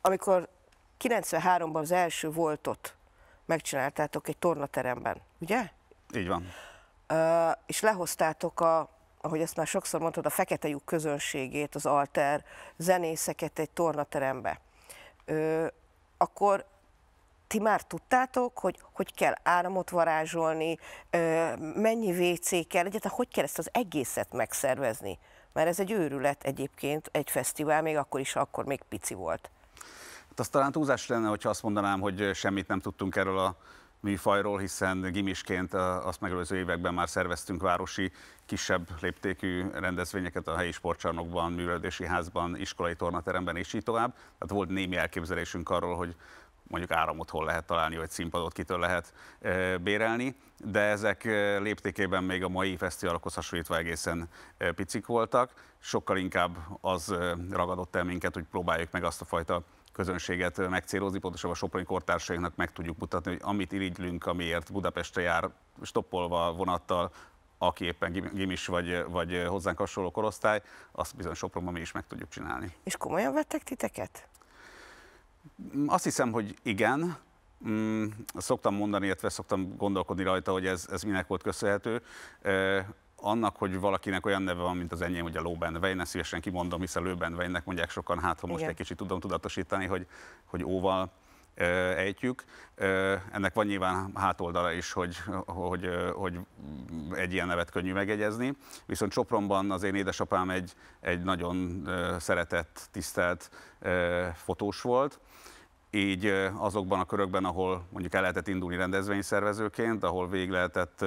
amikor 93-ban az első voltot megcsináltátok egy tornateremben, ugye? Így van. Uh, és lehoztátok a, ahogy ezt már sokszor mondtad, a fekete lyuk közönségét, az alter zenészeket egy tornaterembe. uh, akkor ti már tudtátok, hogy hogy kell áramot varázsolni, ö, mennyi WC kell, egyáltalán hogy kell ezt az egészet megszervezni? Mert ez egy őrület egyébként, egy fesztivál, még akkor is, akkor még pici volt. Hát az talán túlzás lenne, hogyha azt mondanám, hogy semmit nem tudtunk erről a műfajról, hiszen gimisként azt megelőző években már szerveztünk városi kisebb léptékű rendezvényeket a helyi sportcsarnokban, művelődési házban, iskolai tornateremben és így tovább. Tehát volt némi elképzelésünk arról, hogy mondjuk áramot hol lehet találni, vagy színpadot kitől lehet bérelni, de ezek léptékében még a mai fesztiválokhoz hasonlítva egészen picik voltak. Sokkal inkább az ragadott el minket, hogy próbáljuk meg azt a fajta közönséget megcélozni, pontosabban a Soproni kortársainknak meg tudjuk mutatni, hogy amit irigylünk, amiért Budapestre jár, stoppolva vonattal, aki éppen gimis vagy, vagy hozzánk hasonló korosztály, azt bizony Sopronban mi is meg tudjuk csinálni. És komolyan vettek titeket? Mm, azt hiszem, hogy igen. Mm, szoktam mondani, illetve szoktam gondolkodni rajta, hogy ez, ez minek volt köszönhető annak, hogy valakinek olyan neve van, mint az enyém, hogy a Lóben Vejne, szívesen kimondom, hiszen Vejnek mondják sokan, hát ha most Igen. egy kicsit tudom tudatosítani, hogy, hogy óval ejtjük. Ennek van nyilván hátoldala is, hogy, hogy, hogy egy ilyen nevet könnyű megegyezni. Viszont Sopronban az én édesapám egy, egy nagyon szeretett, tisztelt fotós volt, így azokban a körökben, ahol mondjuk el lehetett indulni rendezvényszervezőként, ahol végig lehetett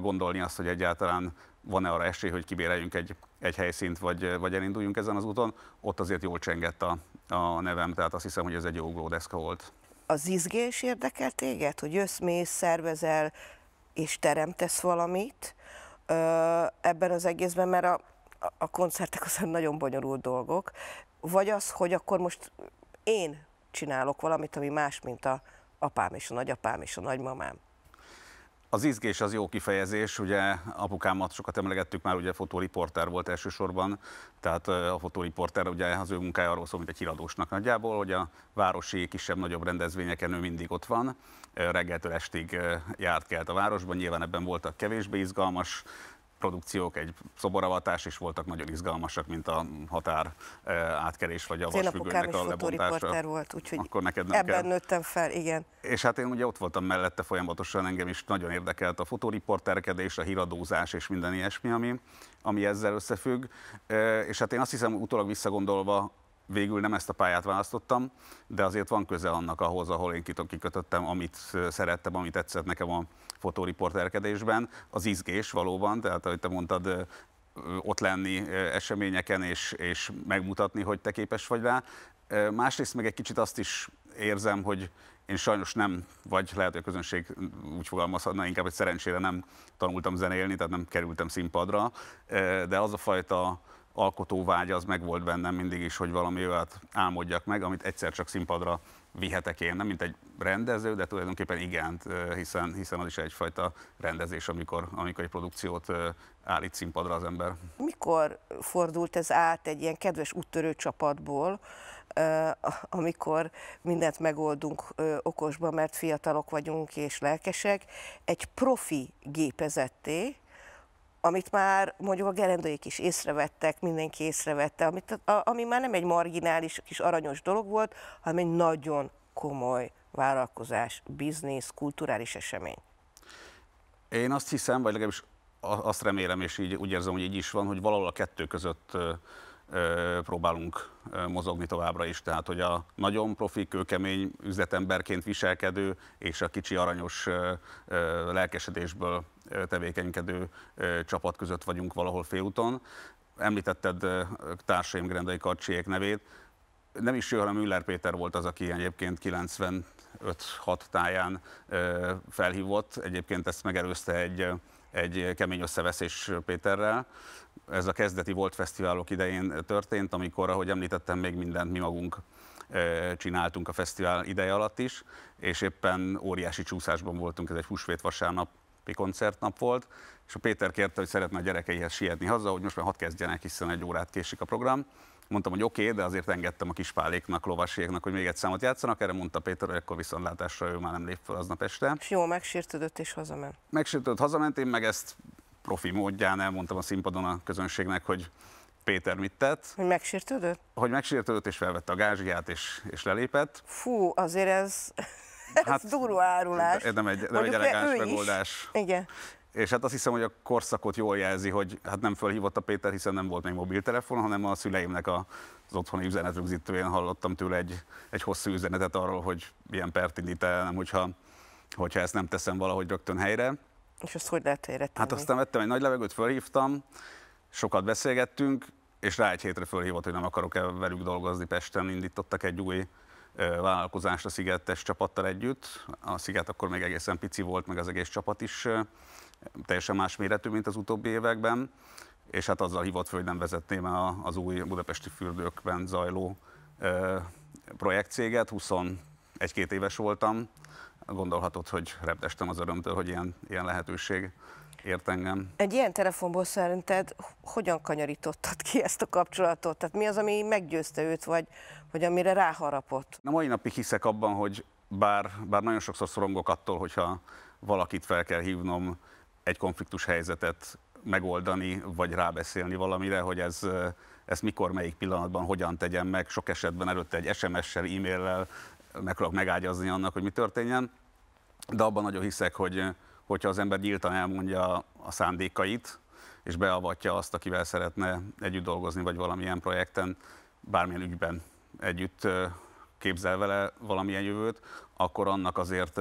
gondolni azt, hogy egyáltalán van-e arra esély, hogy kibéreljünk egy, egy helyszínt, vagy, vagy elinduljunk ezen az úton, ott azért jól csengett a, a nevem, tehát azt hiszem, hogy ez egy jó glódeszka volt. Az izgés érdekel téged, hogy összmész, szervezel, és teremtesz valamit ebben az egészben, mert a, a koncertek azért nagyon bonyolult dolgok, vagy az, hogy akkor most én csinálok valamit, ami más, mint a apám és a nagyapám és a nagymamám. Az izgés az jó kifejezés, ugye apukámat sokat emlegettük már, ugye fotóriporter volt elsősorban, tehát a fotóriporter, ugye az ő munkája arról szól, mint egy híradósnak nagyjából, hogy a városi kisebb-nagyobb rendezvényeken ő mindig ott van, reggeltől estig járt kelt a városban, nyilván ebben voltak kevésbé izgalmas produkciók, egy szoboravatás is voltak nagyon izgalmasak, mint a határ eh, átkerés, vagy a vasfüggőnek a lebontása. volt, úgyhogy Akkor neked nem ebben kell. nőttem fel, igen. És hát én ugye ott voltam mellette folyamatosan, engem is nagyon érdekelt a fotóriporterkedés, a híradózás és minden ilyesmi, ami, ami ezzel összefügg. Eh, és hát én azt hiszem, utólag visszagondolva végül nem ezt a pályát választottam, de azért van köze annak ahhoz, ahol én kikötöttem, amit szerettem, amit tetszett nekem a fotóriporterkedésben. Az izgés valóban, tehát ahogy te mondtad, ott lenni eseményeken és, és megmutatni, hogy te képes vagy rá. Másrészt meg egy kicsit azt is érzem, hogy én sajnos nem, vagy lehet, hogy a közönség úgy fogalmazhatna inkább, hogy szerencsére nem tanultam zenélni, tehát nem kerültem színpadra, de az a fajta alkotóvágy az meg volt bennem mindig is, hogy valami olyat hát álmodjak meg, amit egyszer csak színpadra vihetek én, nem mint egy rendező, de tulajdonképpen igen, hiszen, hiszen az is egyfajta rendezés, amikor, amikor egy produkciót állít színpadra az ember. Mikor fordult ez át egy ilyen kedves úttörő csapatból, amikor mindent megoldunk okosba, mert fiatalok vagyunk és lelkesek, egy profi gépezetté, amit már mondjuk a gerendőik is észrevettek, mindenki észrevette, amit, a, ami már nem egy marginális kis aranyos dolog volt, hanem egy nagyon komoly vállalkozás, biznisz, kulturális esemény. Én azt hiszem, vagy legalábbis azt remélem, és így úgy érzem, hogy így is van, hogy valahol a kettő között próbálunk mozogni továbbra is. Tehát, hogy a nagyon profi, kőkemény üzletemberként viselkedő és a kicsi aranyos lelkesedésből tevékenykedő csapat között vagyunk valahol félúton. Említetted társaim Grendai Karcsiék nevét. Nem is ő, hanem Müller Péter volt az, aki egyébként 95-6 táján felhívott. Egyébként ezt megelőzte egy, egy kemény összeveszés Péterrel, ez a kezdeti volt fesztiválok idején történt, amikor, ahogy említettem, még mindent mi magunk eh, csináltunk a fesztivál ideje alatt is, és éppen óriási csúszásban voltunk, ez egy húsvét vasárnap koncertnap volt, és a Péter kérte, hogy szeretne a gyerekeihez sietni haza, hogy most már hat kezdjenek, hiszen egy órát késik a program. Mondtam, hogy oké, okay, de azért engedtem a kispáléknak, lovaséknak, hogy még egy számot játszanak. Erre mondta Péter, hogy akkor viszontlátásra ő már nem lép fel aznap este. És jó, megsértődött és hazament. Megsértődött, hazament, én meg ezt profi módján elmondtam a színpadon a közönségnek, hogy Péter mit tett. Hogy megsértődött? Hogy megsértődött, és felvette a gázsiát, és, és lelépett. Fú, azért ez, ez hát, durva árulás. Ez nem egy, nem egy elegáns megoldás. Igen. És hát azt hiszem, hogy a korszakot jól jelzi, hogy hát nem fölhívott a Péter, hiszen nem volt még mobiltelefon, hanem a szüleimnek a, az otthoni üzenetrögzítőjén hallottam tőle egy, egy hosszú üzenetet arról, hogy milyen pert indít el, nem, hogyha, hogyha ezt nem teszem valahogy rögtön helyre. És azt hogy lehet helyre hát tenni? Hát aztán vettem egy nagy levegőt, fölhívtam, sokat beszélgettünk, és rá egy hétre fölhívott, hogy nem akarok-e velük dolgozni Pesten, indítottak egy új vállalkozást a Szigetes csapattal együtt. A Sziget akkor még egészen pici volt, meg az egész csapat is teljesen más méretű, mint az utóbbi években, és hát azzal hívott föl, hogy nem vezetném az új budapesti fürdőkben zajló projektcéget, 20 egy-két éves voltam, gondolhatod, hogy repdestem az örömtől, hogy ilyen, ilyen lehetőség ért engem. Egy ilyen telefonból szerinted hogyan kanyarítottad ki ezt a kapcsolatot? Tehát mi az, ami meggyőzte őt, vagy hogy amire ráharapott? Na mai napig hiszek abban, hogy bár, bár nagyon sokszor szorongok attól, hogyha valakit fel kell hívnom egy konfliktus helyzetet megoldani, vagy rábeszélni valamire, hogy ez, ezt mikor, melyik pillanatban, hogyan tegyem meg, sok esetben előtte egy SMS-sel, e-maillel, megpróbálok megágyazni annak, hogy mi történjen, de abban nagyon hiszek, hogy hogyha az ember nyíltan elmondja a szándékait, és beavatja azt, akivel szeretne együtt dolgozni, vagy valamilyen projekten, bármilyen ügyben együtt képzel vele valamilyen jövőt, akkor annak azért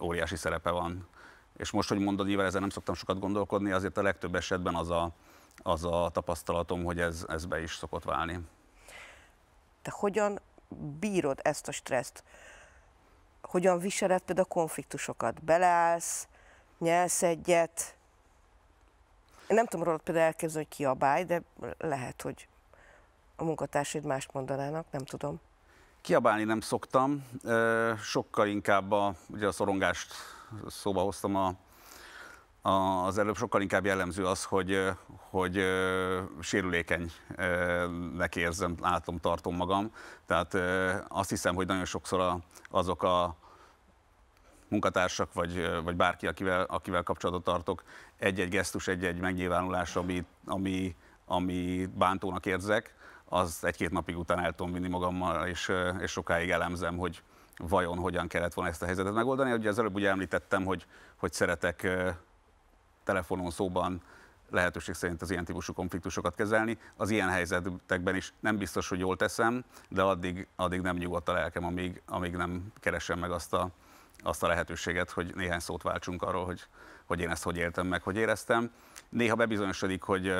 óriási szerepe van. És most, hogy mondod, nyilván ezzel nem szoktam sokat gondolkodni, azért a legtöbb esetben az a, az a tapasztalatom, hogy ez, ez be is szokott válni. Te hogyan bírod ezt a stresszt, hogyan viseled például a konfliktusokat, beleállsz, nyelsz egyet, én nem tudom rólad például elképzelni, hogy kiabálj, de lehet, hogy a munkatársaid mást mondanának, nem tudom. Kiabálni nem szoktam, sokkal inkább a, ugye a szorongást szóba hoztam a az előbb sokkal inkább jellemző az, hogy, hogy sérülékenynek érzem, látom, tartom magam. Tehát azt hiszem, hogy nagyon sokszor azok a munkatársak, vagy, vagy bárki, akivel, akivel kapcsolatot tartok, egy-egy gesztus, egy-egy megnyilvánulás, ami, ami, ami bántónak érzek, az egy-két napig után el tudom vinni magammal, és, és sokáig elemzem, hogy vajon hogyan kellett volna ezt a helyzetet megoldani. Ugye az előbb ugye említettem, hogy, hogy szeretek telefonon, szóban lehetőség szerint az ilyen típusú konfliktusokat kezelni. Az ilyen helyzetekben is nem biztos, hogy jól teszem, de addig, addig nem nyugodt a lelkem, amíg, amíg nem keresem meg azt a, azt a lehetőséget, hogy néhány szót váltsunk arról, hogy, hogy én ezt hogy éltem meg, hogy éreztem. Néha bebizonyosodik, hogy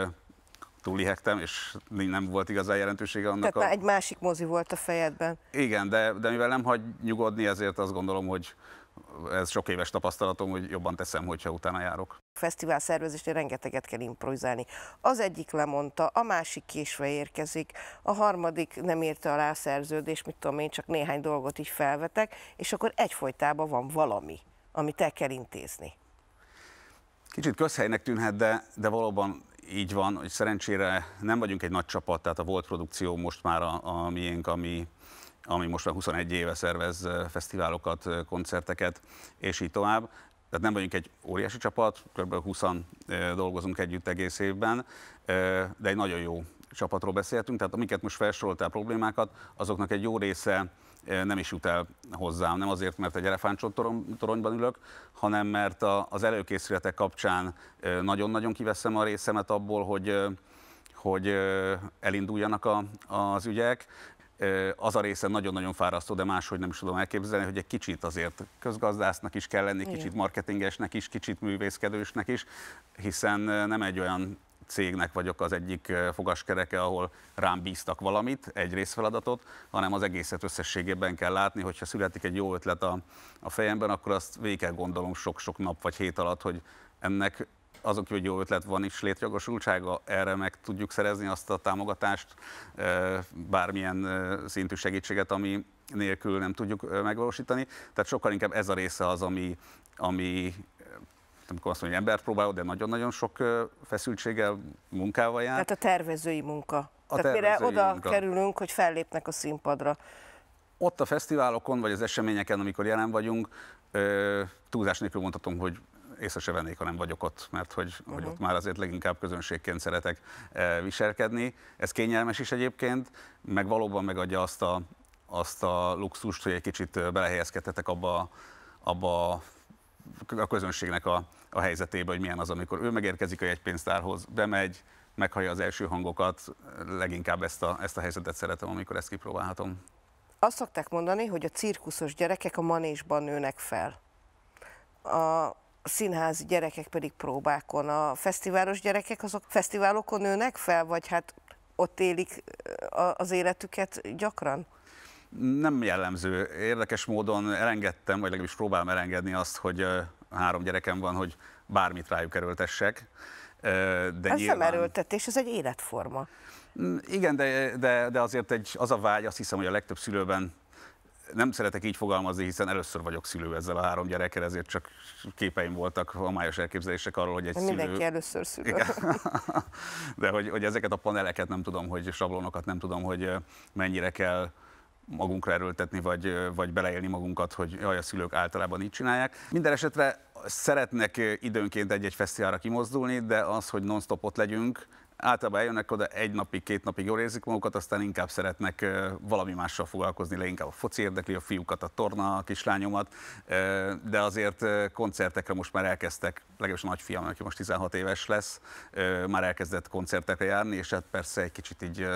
túlihegtem, és nem volt igazán jelentősége annak. Tehát a... már egy másik mozi volt a fejedben. Igen, de, de mivel nem hagy nyugodni, ezért azt gondolom, hogy, ez sok éves tapasztalatom, hogy jobban teszem, hogyha utána járok. A fesztivál szervezésnél rengeteget kell improvizálni. Az egyik lemondta, a másik késve érkezik, a harmadik nem érte alá a szerződést, mit tudom én, csak néhány dolgot így felvetek, és akkor egyfolytában van valami, amit el kell intézni. Kicsit közhelynek tűnhet, de, de valóban így van, hogy szerencsére nem vagyunk egy nagy csapat, tehát a volt produkció most már a, a miénk, ami ami most már 21 éve szervez fesztiválokat, koncerteket, és így tovább. Tehát nem vagyunk egy óriási csapat, kb. 20 dolgozunk együtt egész évben, de egy nagyon jó csapatról beszéltünk, tehát amiket most felsoroltál problémákat, azoknak egy jó része nem is jut el hozzám. Nem azért, mert egy toronyban ülök, hanem mert az előkészületek kapcsán nagyon-nagyon kiveszem a részemet abból, hogy hogy elinduljanak a, az ügyek az a része nagyon-nagyon fárasztó, de máshogy nem is tudom elképzelni, hogy egy kicsit azért közgazdásznak is kell lenni, kicsit marketingesnek is, kicsit művészkedősnek is, hiszen nem egy olyan cégnek vagyok az egyik fogaskereke, ahol rám bíztak valamit, egy részfeladatot, hanem az egészet összességében kell látni, hogyha születik egy jó ötlet a, a fejemben, akkor azt végig kell gondolom sok-sok nap vagy hét alatt, hogy ennek azok, hogy jó ötlet van is létjogosultsága, erre meg tudjuk szerezni azt a támogatást, bármilyen szintű segítséget, ami nélkül nem tudjuk megvalósítani. Tehát sokkal inkább ez a része az, ami, ami amikor azt mondja, hogy embert próbálod, de nagyon-nagyon sok feszültséggel, munkával jár. Tehát a tervezői munka. A Tehát mire oda munka. kerülünk, hogy fellépnek a színpadra. Ott a fesztiválokon, vagy az eseményeken, amikor jelen vagyunk, túlzás nélkül mondhatom, hogy észre se vennék, ha nem vagyok ott, mert hogy, uh-huh. hogy mhm. ott már azért leginkább közönségként szeretek eh, viselkedni. Ez kényelmes is egyébként, meg valóban megadja azt a, azt a luxust, hogy egy kicsit eh, belehelyezkedhetek abba, abba a közönségnek a, a helyzetébe, hogy milyen az, amikor ő megérkezik a jegypénztárhoz, bemegy, meghallja az első hangokat, leginkább ezt a, ezt a helyzetet szeretem, amikor ezt kipróbálhatom. Azt szokták mondani, hogy a cirkuszos gyerekek a manésban nőnek fel. A, színházi gyerekek pedig próbákon. A fesztiválos gyerekek azok fesztiválokon nőnek fel, vagy hát ott élik az életüket gyakran? Nem jellemző. Érdekes módon elengedtem, vagy legalábbis próbálom elengedni azt, hogy három gyerekem van, hogy bármit rájuk erőltessek. De ez nyilván... nem erőltetés, ez egy életforma. Mm, igen, de, de, de azért egy, az a vágy, azt hiszem, hogy a legtöbb szülőben nem szeretek így fogalmazni, hiszen először vagyok szülő ezzel a három gyerekkel, ezért csak képeim voltak a homályos elképzelések arról, hogy egy Mindenki szülő... Mindenki először szülő. Igen. De hogy, hogy ezeket a paneleket nem tudom, hogy sablonokat nem tudom, hogy mennyire kell magunkra erőltetni, vagy, vagy beleélni magunkat, hogy jaj, a szülők általában így csinálják. Minden esetre szeretnek időnként egy-egy fesztiválra kimozdulni, de az, hogy non-stop ott legyünk, általában eljönnek oda, egy napig, két napig jól érzik magukat, aztán inkább szeretnek valami mással foglalkozni, le inkább a foci érdekli a fiúkat, a torna, a kislányomat, de azért koncertekre most már elkezdtek, legalábbis a nagyfiam, aki most 16 éves lesz, már elkezdett koncertekre járni, és hát persze egy kicsit így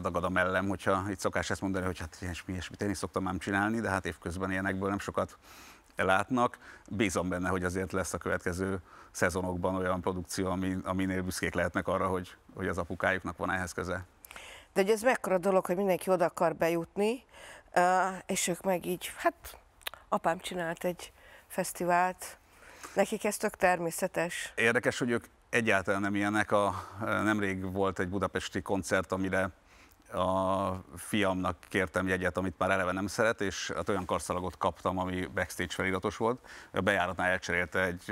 dagad a mellem, hogyha itt szokás ezt mondani, hogy hát ilyesmi, ilyesmit én is szoktam nem csinálni, de hát évközben ilyenekből nem sokat látnak. Bízom benne, hogy azért lesz a következő szezonokban olyan produkció, ami, aminél büszkék lehetnek arra, hogy, hogy az apukájuknak van ehhez köze. De hogy ez mekkora dolog, hogy mindenki oda akar bejutni, és ők meg így, hát apám csinált egy fesztivált, nekik ez tök természetes. Érdekes, hogy ők egyáltalán nem ilyenek. A, nemrég volt egy budapesti koncert, amire a fiamnak kértem jegyet, amit már eleve nem szeret, és hát olyan karszalagot kaptam, ami backstage feliratos volt. A bejáratnál elcserélte egy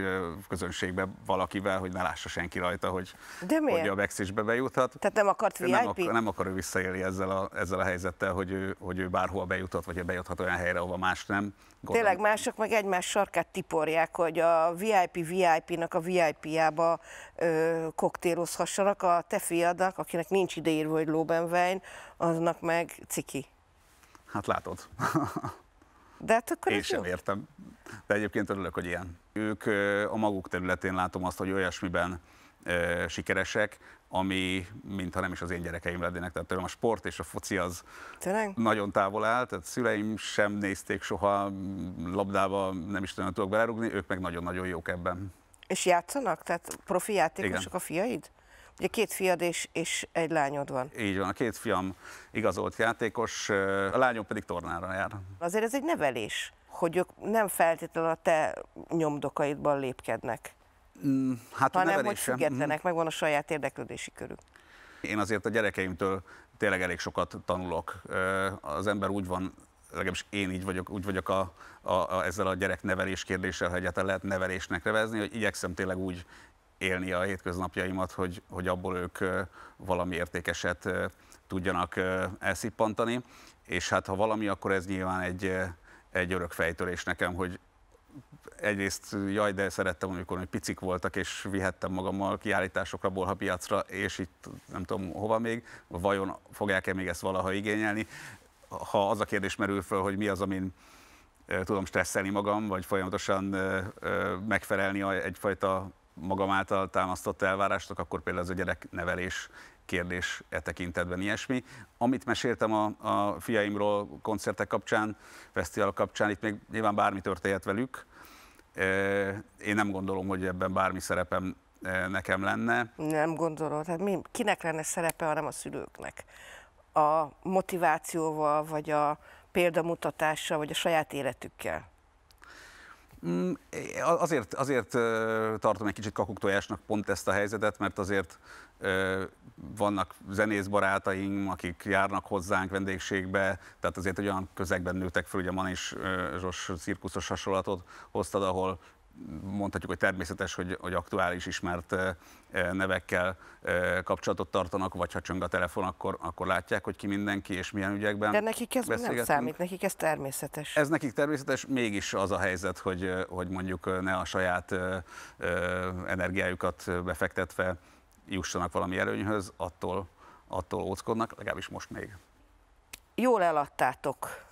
közönségbe valakivel, hogy ne lássa senki rajta, hogy, De miért? hogy a backstage-be bejuthat. Tehát nem akart VIP? Nem, akar, nem akar ő visszaélni ezzel a, ezzel a helyzettel, hogy ő, hogy ő bárhova bejuthat, vagy bejuthat olyan helyre, ahova más nem. Gondolom. Tényleg mások meg egymás sarkát tiporják, hogy a VIP VIP-nak a VIP-jába koktélozhassanak. A te fiadnak, akinek nincs ideírva, hogy Lobenwein, aznak meg ciki. Hát látod. De hát akkor Én sem jó. értem. De egyébként örülök, hogy ilyen. Ők a maguk területén látom azt, hogy olyasmiben e, sikeresek, ami mintha nem is az én gyerekeim lennének. Tehát tőlem a sport és a foci az Tényleg? nagyon távol áll, tehát szüleim sem nézték soha labdába, nem is nagyon tudok belerugni, ők meg nagyon-nagyon jók ebben. És játszanak? Tehát profi játékosok Igen. a fiaid? Ugye két fiad és, és egy lányod van. Így van, a két fiam igazolt játékos, a lányom pedig tornára jár. Azért ez egy nevelés, hogy ők nem feltétlenül a te nyomdokaidban lépkednek. Mm, hát hanem, hogy függetlenek, mm. megvan a saját érdeklődési körük. Én azért a gyerekeimtől tényleg elég sokat tanulok. Az ember úgy van, legalábbis én így vagyok, úgy vagyok a, a, a, ezzel a gyereknevelés kérdéssel, hogy egyáltalán lehet nevelésnek nevezni, hogy igyekszem tényleg úgy élni a hétköznapjaimat, hogy, hogy abból ők valami értékeset tudjanak elszippantani. És hát ha valami, akkor ez nyilván egy, egy örök fejtörés nekem, hogy egyrészt jaj, de szerettem, amikor még picik voltak, és vihettem magammal kiállításokra, bolha piacra, és itt nem tudom hova még, vajon fogják-e még ezt valaha igényelni. Ha az a kérdés merül föl, hogy mi az, amin tudom stresszelni magam, vagy folyamatosan megfelelni egyfajta magam által támasztott elvárásnak, akkor például ez a gyereknevelés kérdés e tekintetben ilyesmi. Amit meséltem a, a fiaimról koncertek kapcsán, fesztivál kapcsán, itt még nyilván bármi történhet velük. E, én nem gondolom, hogy ebben bármi szerepem e, nekem lenne. Nem gondolod, hát mi, kinek lenne szerepe, hanem a szülőknek. A motivációval, vagy a példamutatással, vagy a saját életükkel. Mm, azért, azért tartom egy kicsit kakuktojásnak pont ezt a helyzetet, mert azért vannak zenész barátaim, akik járnak hozzánk vendégségbe, tehát azért olyan közegben nőtek fel, ugye a is Zsos cirkuszos hasonlatot hoztad, ahol mondhatjuk, hogy természetes, hogy, hogy aktuális ismert nevekkel kapcsolatot tartanak, vagy ha csöng a telefon, akkor, akkor látják, hogy ki mindenki és milyen ügyekben De nekik ez nem számít, nekik ez természetes. Ez nekik természetes, mégis az a helyzet, hogy, hogy mondjuk ne a saját energiájukat befektetve jussanak valami előnyhöz, attól, attól óckodnak, legalábbis most még. Jól eladtátok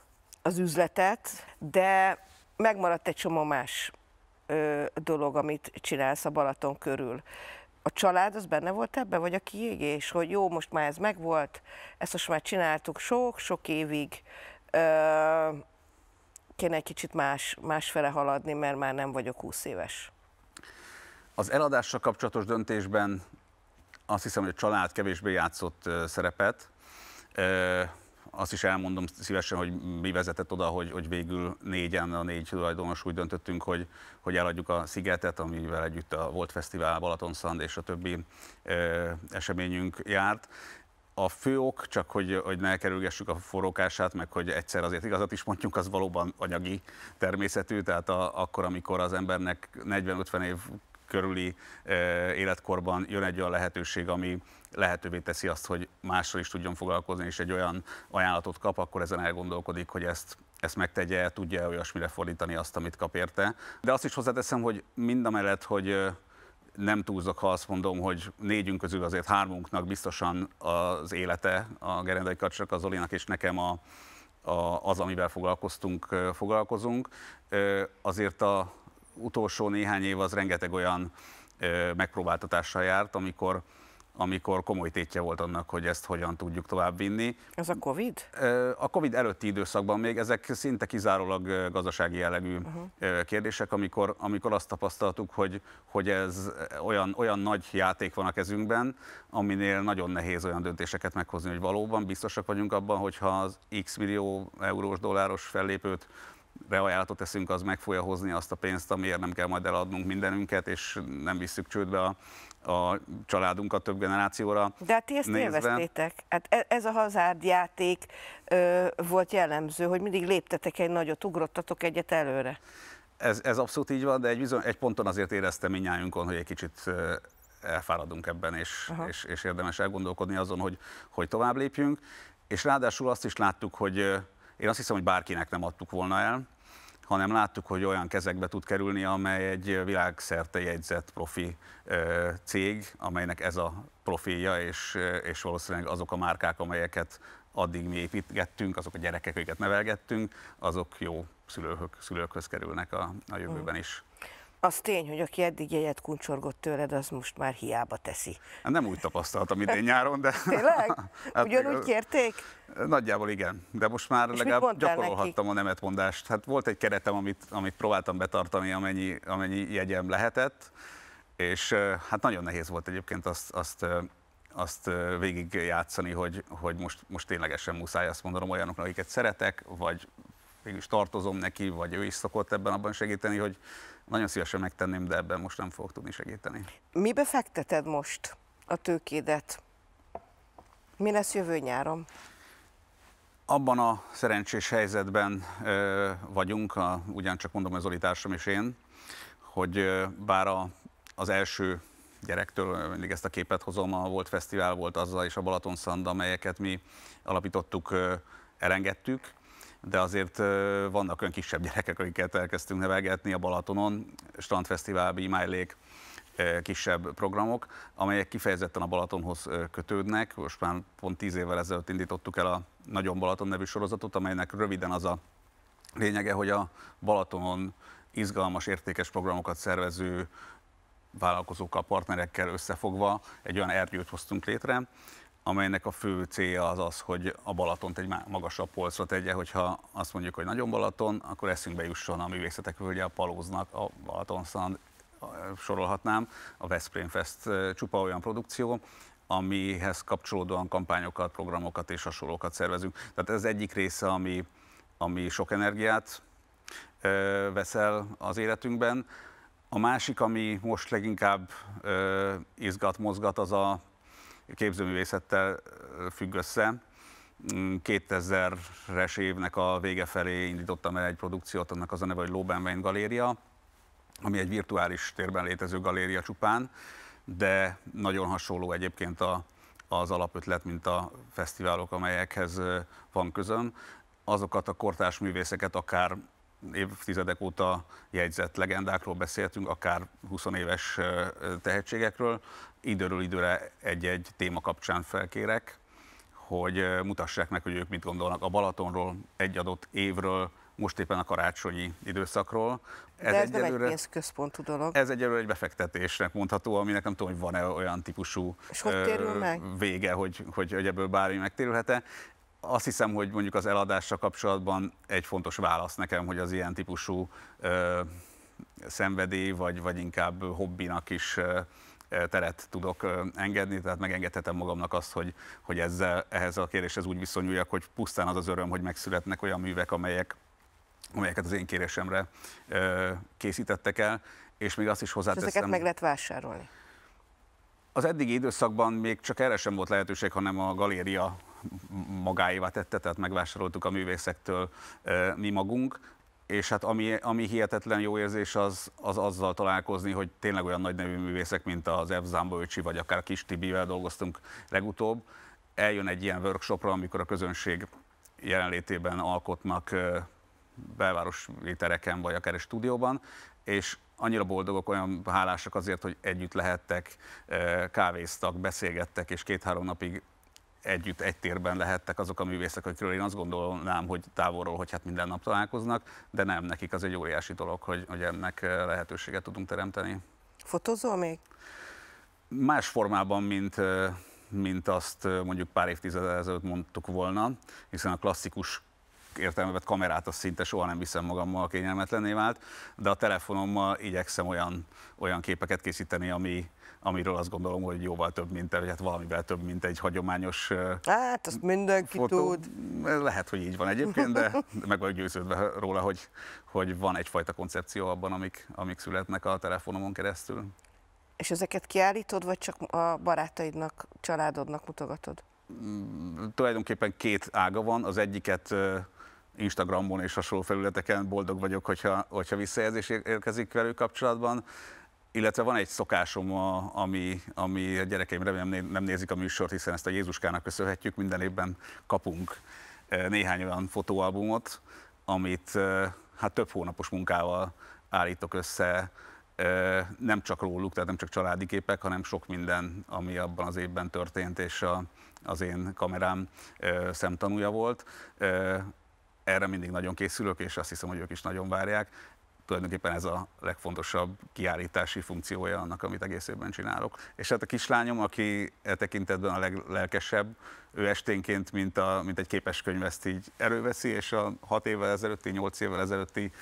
az üzletet, de megmaradt egy csomó más dolog, amit csinálsz a Balaton körül. A család az benne volt ebben, vagy a kiégés, hogy jó, most már ez megvolt, ezt most már csináltuk sok-sok évig, kéne egy kicsit más, másfele haladni, mert már nem vagyok 20 éves. Az eladással kapcsolatos döntésben azt hiszem, hogy a család kevésbé játszott szerepet azt is elmondom szívesen, hogy mi vezetett oda, hogy, hogy végül négyen, a négy tulajdonos úgy döntöttünk, hogy, hogy eladjuk a Szigetet, amivel együtt a Volt Fesztivál, Balaton és a többi ö, eseményünk járt. A fő ok, csak hogy, hogy ne kerülgessük a forrókását, meg hogy egyszer azért igazat is mondjuk, az valóban anyagi természetű, tehát a, akkor, amikor az embernek 40-50 év körüli életkorban jön egy olyan lehetőség, ami lehetővé teszi azt, hogy másról is tudjon foglalkozni, és egy olyan ajánlatot kap, akkor ezen elgondolkodik, hogy ezt ezt megtegye, tudja olyasmire fordítani azt, amit kap érte. De azt is hozzáteszem, hogy mind a mellett, hogy nem túlzok, ha azt mondom, hogy négyünk közül azért hármunknak biztosan az élete, a Gerendai Kacsak, az Olinak és nekem a, a, az, amivel foglalkoztunk, foglalkozunk. Azért a utolsó néhány év az rengeteg olyan megpróbáltatással járt, amikor amikor komoly tétje volt annak, hogy ezt hogyan tudjuk továbbvinni. Ez a Covid? A Covid előtti időszakban még ezek szinte kizárólag gazdasági jellegű uh-huh. kérdések, amikor, amikor azt tapasztaltuk, hogy, hogy ez olyan, olyan nagy játék van a kezünkben, aminél nagyon nehéz olyan döntéseket meghozni, hogy valóban biztosak vagyunk abban, hogyha az x millió eurós, dolláros fellépőt beajánlatot teszünk, az meg fogja hozni azt a pénzt, amiért nem kell majd eladnunk mindenünket, és nem visszük csődbe a, a családunkat több generációra. De hát ti ezt nézve. élveztétek. Hát e, ez a hazárdjáték ö, volt jellemző, hogy mindig léptetek egy nagyot, ugrottatok egyet előre. Ez, ez abszolút így van, de egy, bizony, egy ponton azért éreztem minnyájunkon, hogy egy kicsit elfáradunk ebben, és, és, és érdemes elgondolkodni azon, hogy, hogy tovább lépjünk. És ráadásul azt is láttuk, hogy én azt hiszem, hogy bárkinek nem adtuk volna el, hanem láttuk, hogy olyan kezekbe tud kerülni, amely egy világszerte jegyzett profi cég, amelynek ez a profilja, és, és valószínűleg azok a márkák, amelyeket addig mi építgettünk, azok a gyerekek, akiket nevelgettünk, azok jó szülők, szülőkhöz kerülnek a, a jövőben is az tény, hogy aki eddig jegyet kuncsorgott tőled, az most már hiába teszi. Hát nem úgy tapasztaltam idén nyáron, de... Tényleg? hát Ugyanúgy kérték? Nagyjából igen, de most már És legalább gyakorolhattam neki? a nemetmondást. Hát volt egy keretem, amit, amit próbáltam betartani, amennyi, amennyi jegyem lehetett, és hát nagyon nehéz volt egyébként azt, azt azt végig játszani, hogy, hogy most, most ténylegesen muszáj azt mondanom olyanoknak, akiket szeretek, vagy mégis tartozom neki, vagy ő is szokott ebben abban segíteni, hogy nagyon szívesen megtenném, de ebben most nem fogok tudni segíteni. Mi befekteted most a tőkédet? Mi lesz jövő nyáron? Abban a szerencsés helyzetben ö, vagyunk, a, ugyancsak mondom, az Oli és én, hogy ö, bár a, az első gyerektől, mindig ezt a képet hozom, a Volt Fesztivál volt azzal és a Balaton Szand, amelyeket mi alapítottuk, ö, elengedtük, de azért vannak olyan kisebb gyerekek, akiket elkezdtünk nevelgetni a Balatonon, Strandfesztivál, Bímájlék, kisebb programok, amelyek kifejezetten a Balatonhoz kötődnek. Most már pont tíz évvel ezelőtt indítottuk el a Nagyon Balaton nevű sorozatot, amelynek röviden az a lényege, hogy a Balatonon izgalmas, értékes programokat szervező vállalkozókkal, partnerekkel összefogva egy olyan erdőt hoztunk létre, amelynek a fő célja az az, hogy a Balatont egy magasabb polcra tegye, hogyha azt mondjuk, hogy nagyon Balaton, akkor eszünkbe jusson a művészetek völgye a Palóznak, a Sound, sorolhatnám, a Veszprém Fest csupa olyan produkció, amihez kapcsolódóan kampányokat, programokat és hasonlókat szervezünk. Tehát ez egyik része, ami, ami sok energiát ö, veszel az életünkben. A másik, ami most leginkább ö, izgat, mozgat, az a képzőművészettel függ össze. 2000-es mm, évnek a vége felé indítottam el egy produkciót, annak az a neve, hogy Lobenwein Galéria, ami egy virtuális térben létező galéria csupán, de nagyon hasonló egyébként a, az alapötlet, mint a fesztiválok, amelyekhez van közöm. Azokat a kortárs művészeket akár évtizedek óta jegyzett legendákról beszéltünk, akár 20 éves tehetségekről. Időről időre egy-egy téma kapcsán felkérek, hogy mutassák meg, hogy ők mit gondolnak a Balatonról, egy adott évről, most éppen a karácsonyi időszakról. Ez, De ez egyelőre, nem egy pénzközpontú dolog. Ez egyelőre egy befektetésnek mondható, aminek nem tudom, hogy van-e olyan típusú hogy ö, meg? vége, hogy, hogy, hogy ebből bármi megtérülhet-e azt hiszem, hogy mondjuk az eladással kapcsolatban egy fontos válasz nekem, hogy az ilyen típusú ö, szenvedély, vagy, vagy inkább hobbinak is ö, teret tudok engedni, tehát megengedhetem magamnak azt, hogy, hogy ezzel, ehhez a kéréshez úgy viszonyuljak, hogy pusztán az az öröm, hogy megszületnek olyan művek, amelyek, amelyeket az én kérésemre ö, készítettek el, és még azt is hozzáteszem. És ezeket meg lehet vásárolni? Az eddigi időszakban még csak erre sem volt lehetőség, hanem a galéria magáévá tette, tehát megvásároltuk a művészektől mi magunk, és hát ami, ami hihetetlen jó érzés az, az azzal találkozni, hogy tényleg olyan nagy nevű művészek, mint az F. Zambolcsi, vagy akár Kis Tibivel dolgoztunk legutóbb, eljön egy ilyen workshopra, amikor a közönség jelenlétében alkotnak belváros tereken, vagy akár egy stúdióban, és annyira boldogok, olyan hálásak azért, hogy együtt lehettek, kávéztak, beszélgettek, és két-három napig együtt egy térben lehettek azok a művészek, akikről én azt gondolnám, hogy távolról, hogy hát minden nap találkoznak, de nem, nekik az egy óriási dolog, hogy, hogy ennek eh, lehetőséget tudunk teremteni. Fotózol még? Más formában, mint eh, mint azt eh, mondjuk pár évtized ezelőtt mondtuk volna, hiszen a klasszikus értelmevet kamerát az szinte soha nem viszem magammal, kényelmetlenné vált, de a telefonommal igyekszem olyan, olyan képeket készíteni, ami, amiről azt gondolom, hogy jóval több, mint, egy, hát valamivel több, mint egy hagyományos Hát, azt mindenki fotó. tud. Lehet, hogy így van egyébként, de meg vagyok győződve róla, hogy, hogy van egyfajta koncepció abban, amik, amik születnek a telefonomon keresztül. És ezeket kiállítod, vagy csak a barátaidnak, családodnak mutogatod? Mm, tulajdonképpen két ága van, az egyiket Instagramon és hasonló felületeken boldog vagyok, hogyha, hogyha visszajelzés érkezik velük kapcsolatban. Illetve van egy szokásom, a, ami, ami a gyerekeim remélem nem nézik a műsort, hiszen ezt a Jézuskának köszönhetjük, minden évben kapunk e, néhány olyan fotóalbumot, amit e, hát több hónapos munkával állítok össze, e, nem csak róluk, tehát nem csak családi képek, hanem sok minden, ami abban az évben történt, és a, az én kamerám szemtanúja volt. Erre mindig nagyon készülök, és azt hiszem, hogy ők is nagyon várják tulajdonképpen ez a legfontosabb kiállítási funkciója annak, amit egész évben csinálok. És hát a kislányom, aki e tekintetben a leglelkesebb, ő esténként, mint, a, mint egy könyv ezt így erőveszi, és a 6 évvel ezelőtti, 8 évvel ezelőtti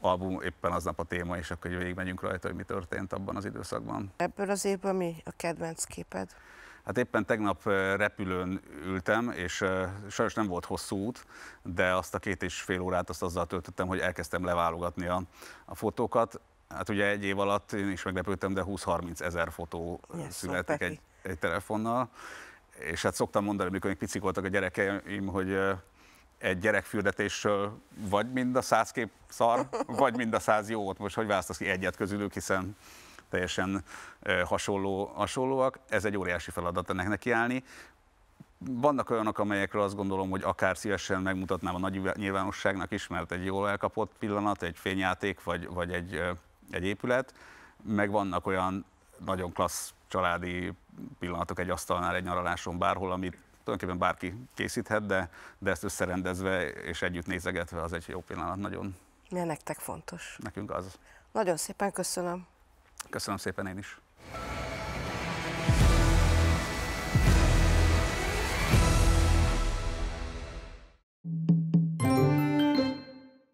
album éppen aznap a téma, és akkor végigmegyünk rajta, hogy mi történt abban az időszakban. Ebből az évben mi a kedvenc képed? Hát éppen tegnap repülőn ültem, és sajnos nem volt hosszú út, de azt a két és fél órát azt azzal töltöttem, hogy elkezdtem leválogatni a, a fotókat. Hát ugye egy év alatt én is meglepődtem, de 20-30 ezer fotó yes, születik egy, egy telefonnal. És hát szoktam mondani, amikor még picik voltak a gyerekeim, hogy egy gyerekfürdetésről vagy mind a száz kép szar, vagy mind a száz jót. Most hogy választasz ki egyet közülük, hiszen teljesen hasonló, hasonlóak. Ez egy óriási feladat ennek nekiállni. Vannak olyanok, amelyekről azt gondolom, hogy akár szívesen megmutatnám a nagy nyilvánosságnak is, mert egy jól elkapott pillanat, egy fényjáték, vagy, vagy egy, egy épület. Meg vannak olyan nagyon klassz családi pillanatok egy asztalnál, egy nyaraláson, bárhol, amit tulajdonképpen bárki készíthet, de, de ezt összerendezve és együtt nézegetve az egy jó pillanat, nagyon. Ja, nektek fontos. Nekünk az. Nagyon szépen köszönöm. Köszönöm szépen én is.